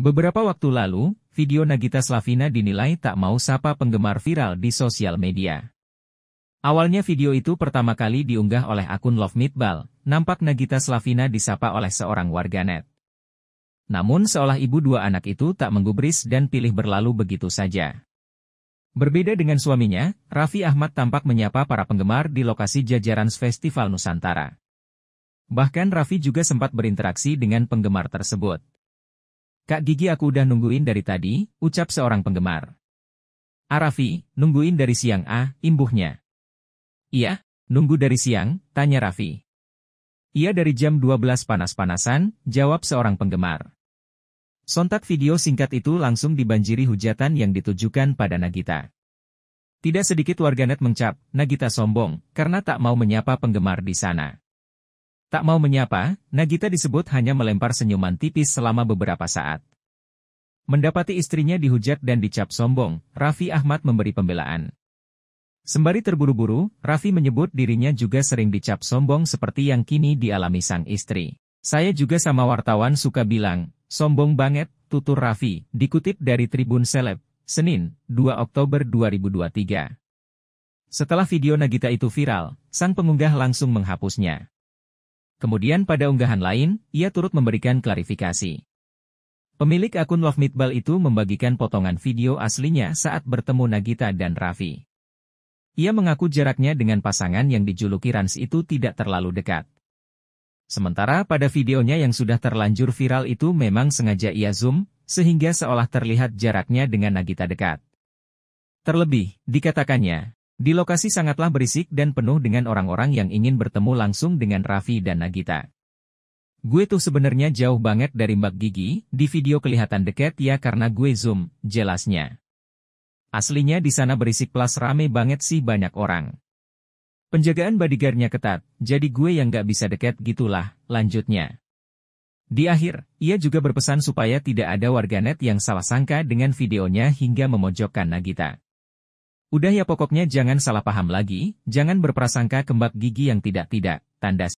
Beberapa waktu lalu, video Nagita Slavina dinilai tak mau sapa penggemar viral di sosial media. Awalnya video itu pertama kali diunggah oleh akun Love Meatball, nampak Nagita Slavina disapa oleh seorang warganet. Namun seolah ibu dua anak itu tak menggubris dan pilih berlalu begitu saja. Berbeda dengan suaminya, Raffi Ahmad tampak menyapa para penggemar di lokasi jajaran Festival Nusantara. Bahkan Raffi juga sempat berinteraksi dengan penggemar tersebut. Kak Gigi aku udah nungguin dari tadi, ucap seorang penggemar. Arafi, nungguin dari siang ah, imbuhnya. Iya, nunggu dari siang, tanya Raffi. Iya dari jam 12 panas-panasan, jawab seorang penggemar. Sontak video singkat itu langsung dibanjiri hujatan yang ditujukan pada Nagita. Tidak sedikit warganet mencap, Nagita sombong, karena tak mau menyapa penggemar di sana. Tak mau menyapa, Nagita disebut hanya melempar senyuman tipis selama beberapa saat. Mendapati istrinya dihujat dan dicap sombong, Raffi Ahmad memberi pembelaan. Sembari terburu-buru, Raffi menyebut dirinya juga sering dicap sombong seperti yang kini dialami sang istri. Saya juga sama wartawan suka bilang, sombong banget, tutur Raffi, dikutip dari Tribun Seleb, Senin, 2 Oktober 2023. Setelah video Nagita itu viral, sang pengunggah langsung menghapusnya. Kemudian pada unggahan lain, ia turut memberikan klarifikasi. Pemilik akun Love Meatball itu membagikan potongan video aslinya saat bertemu Nagita dan Raffi. Ia mengaku jaraknya dengan pasangan yang dijuluki Rans itu tidak terlalu dekat. Sementara pada videonya yang sudah terlanjur viral itu memang sengaja ia zoom, sehingga seolah terlihat jaraknya dengan Nagita dekat. Terlebih, dikatakannya, di lokasi sangatlah berisik dan penuh dengan orang-orang yang ingin bertemu langsung dengan Raffi dan Nagita. Gue tuh sebenarnya jauh banget dari Mbak Gigi, di video kelihatan deket ya karena gue zoom, jelasnya. Aslinya di sana berisik plus rame banget sih banyak orang. Penjagaan bodyguardnya ketat, jadi gue yang gak bisa deket gitulah, lanjutnya. Di akhir, ia juga berpesan supaya tidak ada warganet yang salah sangka dengan videonya hingga memojokkan Nagita. Udah ya pokoknya jangan salah paham lagi, jangan berprasangka kembak gigi yang tidak-tidak, tanda.